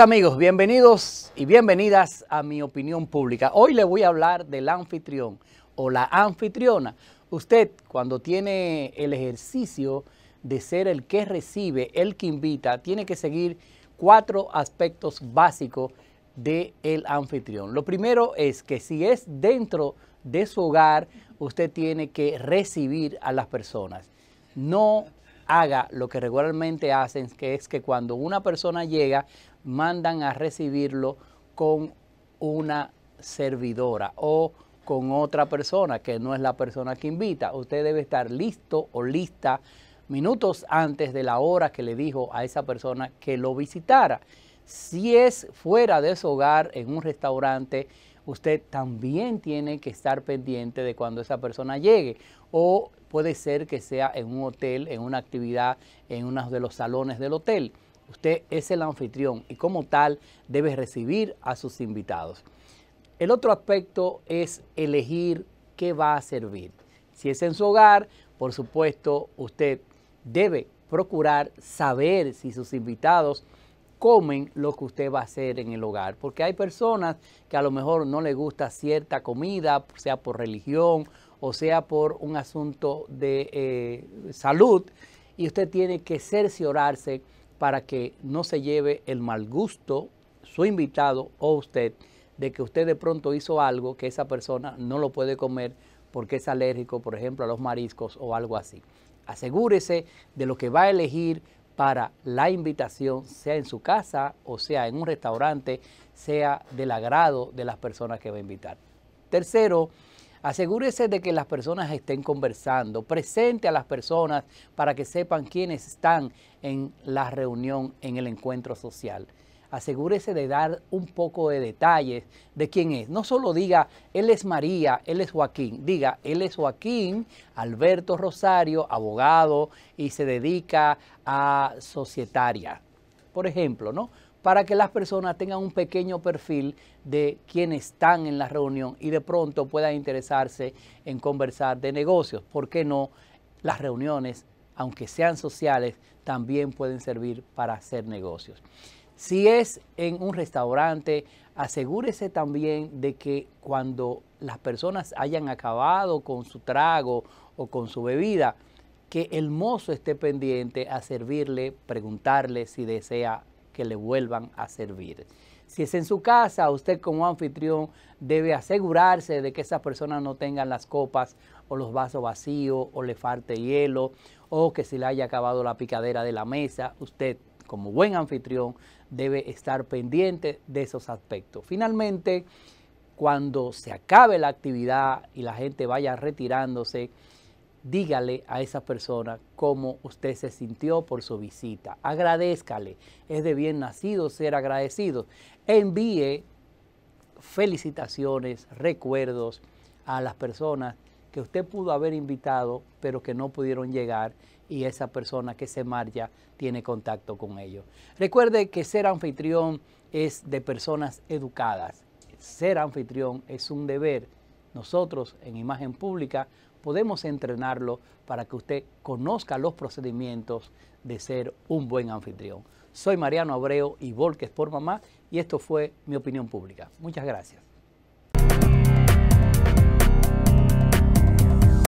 amigos, bienvenidos y bienvenidas a mi opinión pública. Hoy le voy a hablar del anfitrión o la anfitriona. Usted cuando tiene el ejercicio de ser el que recibe, el que invita, tiene que seguir cuatro aspectos básicos del el anfitrión. Lo primero es que si es dentro de su hogar, usted tiene que recibir a las personas. No haga lo que regularmente hacen, que es que cuando una persona llega, mandan a recibirlo con una servidora o con otra persona que no es la persona que invita. Usted debe estar listo o lista minutos antes de la hora que le dijo a esa persona que lo visitara. Si es fuera de su hogar, en un restaurante, usted también tiene que estar pendiente de cuando esa persona llegue. O puede ser que sea en un hotel, en una actividad, en uno de los salones del hotel. Usted es el anfitrión y como tal debe recibir a sus invitados. El otro aspecto es elegir qué va a servir. Si es en su hogar, por supuesto, usted debe procurar saber si sus invitados comen lo que usted va a hacer en el hogar. Porque hay personas que a lo mejor no les gusta cierta comida, sea por religión o sea por un asunto de eh, salud. Y usted tiene que cerciorarse para que no se lleve el mal gusto su invitado o usted de que usted de pronto hizo algo que esa persona no lo puede comer porque es alérgico, por ejemplo, a los mariscos o algo así. Asegúrese de lo que va a elegir para la invitación, sea en su casa o sea en un restaurante, sea del agrado de las personas que va a invitar. Tercero, asegúrese de que las personas estén conversando, presente a las personas para que sepan quiénes están en la reunión, en el encuentro social asegúrese de dar un poco de detalles de quién es. No solo diga, él es María, él es Joaquín, diga, él es Joaquín Alberto Rosario, abogado y se dedica a societaria. Por ejemplo, ¿no? Para que las personas tengan un pequeño perfil de quién están en la reunión y de pronto puedan interesarse en conversar de negocios. ¿Por qué no? Las reuniones, aunque sean sociales, también pueden servir para hacer negocios. Si es en un restaurante, asegúrese también de que cuando las personas hayan acabado con su trago o con su bebida, que el mozo esté pendiente a servirle, preguntarle si desea que le vuelvan a servir. Si es en su casa, usted como anfitrión debe asegurarse de que esas personas no tengan las copas o los vasos vacíos o le falte hielo o que se le haya acabado la picadera de la mesa. Usted como buen anfitrión, debe estar pendiente de esos aspectos. Finalmente, cuando se acabe la actividad y la gente vaya retirándose, dígale a esa persona cómo usted se sintió por su visita. Agradezcale. Es de bien nacido ser agradecido. Envíe felicitaciones, recuerdos a las personas que usted pudo haber invitado, pero que no pudieron llegar y esa persona que se marcha tiene contacto con ellos. Recuerde que ser anfitrión es de personas educadas. Ser anfitrión es un deber. Nosotros en imagen pública podemos entrenarlo para que usted conozca los procedimientos de ser un buen anfitrión. Soy Mariano Abreu y Volques por Mamá y esto fue mi opinión pública. Muchas gracias.